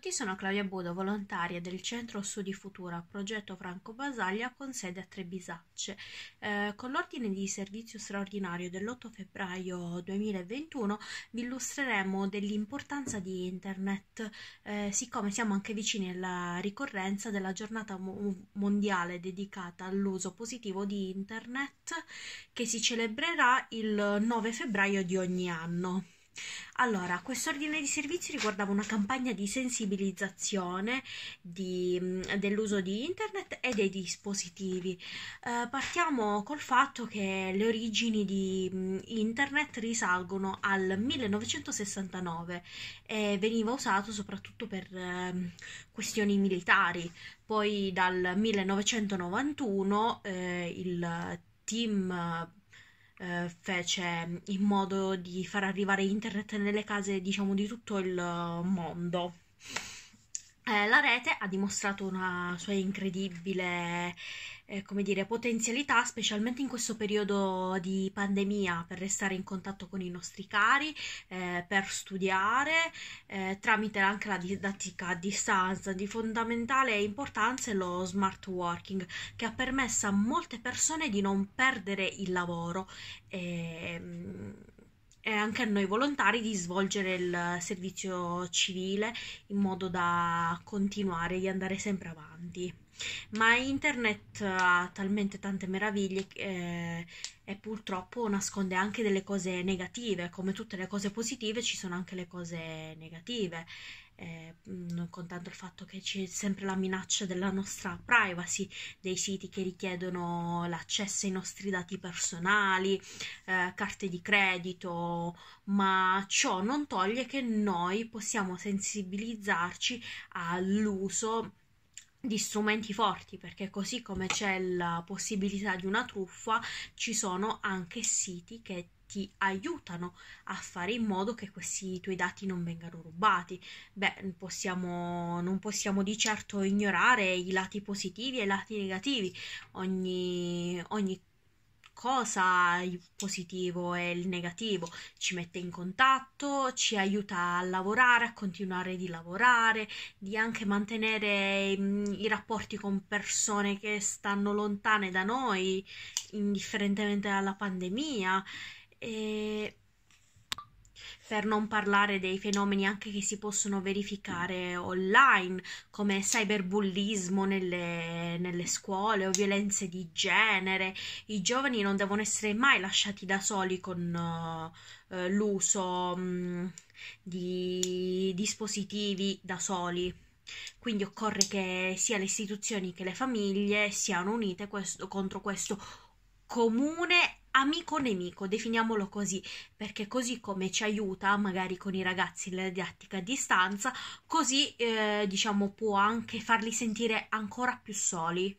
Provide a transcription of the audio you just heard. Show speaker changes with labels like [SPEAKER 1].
[SPEAKER 1] tutti, sono Claudia Budo, volontaria del Centro Studi Futura, progetto Franco Basaglia con sede a Trebisacce. Eh, con l'ordine di servizio straordinario dell'8 febbraio 2021 vi illustreremo dell'importanza di Internet, eh, siccome siamo anche vicini alla ricorrenza della giornata mo- mondiale dedicata all'uso positivo di Internet che si celebrerà il 9 febbraio di ogni anno. Allora, quest'ordine di servizi riguardava una campagna di sensibilizzazione di, dell'uso di internet e dei dispositivi. Eh, partiamo col fatto che le origini di internet risalgono al 1969 e veniva usato soprattutto per eh, questioni militari. Poi dal 1991 eh, il team eh, fece in modo di far arrivare internet nelle case, diciamo, di tutto il mondo. Eh, la rete ha dimostrato una sua incredibile eh, come dire, potenzialità, specialmente in questo periodo di pandemia, per restare in contatto con i nostri cari, eh, per studiare, eh, tramite anche la didattica a distanza. Di fondamentale importanza è lo smart working, che ha permesso a molte persone di non perdere il lavoro. E, ehm, e eh, anche a noi volontari di svolgere il servizio civile in modo da continuare di andare sempre avanti ma internet ha talmente tante meraviglie eh, e purtroppo nasconde anche delle cose negative, come tutte le cose positive ci sono anche le cose negative. Eh, non contando il fatto che c'è sempre la minaccia della nostra privacy, dei siti che richiedono l'accesso ai nostri dati personali, eh, carte di credito, ma ciò non toglie che noi possiamo sensibilizzarci all'uso di strumenti forti perché così come c'è la possibilità di una truffa ci sono anche siti che ti aiutano a fare in modo che questi tuoi dati non vengano rubati. Beh, possiamo, non possiamo di certo ignorare i lati positivi e i lati negativi. Ogni, ogni cosa, il positivo e il negativo, ci mette in contatto, ci aiuta a lavorare, a continuare di lavorare, di anche mantenere mm, i rapporti con persone che stanno lontane da noi, indifferentemente dalla pandemia. E per non parlare dei fenomeni anche che si possono verificare online, come cyberbullismo nelle, nelle scuole o violenze di genere. I giovani non devono essere mai lasciati da soli con uh, l'uso um, di dispositivi da soli. Quindi occorre che sia le istituzioni che le famiglie siano unite questo, contro questo comune amico-nemico, definiamolo così, perché così come ci aiuta magari con i ragazzi la didattica a distanza, così eh, diciamo può anche farli sentire ancora più soli.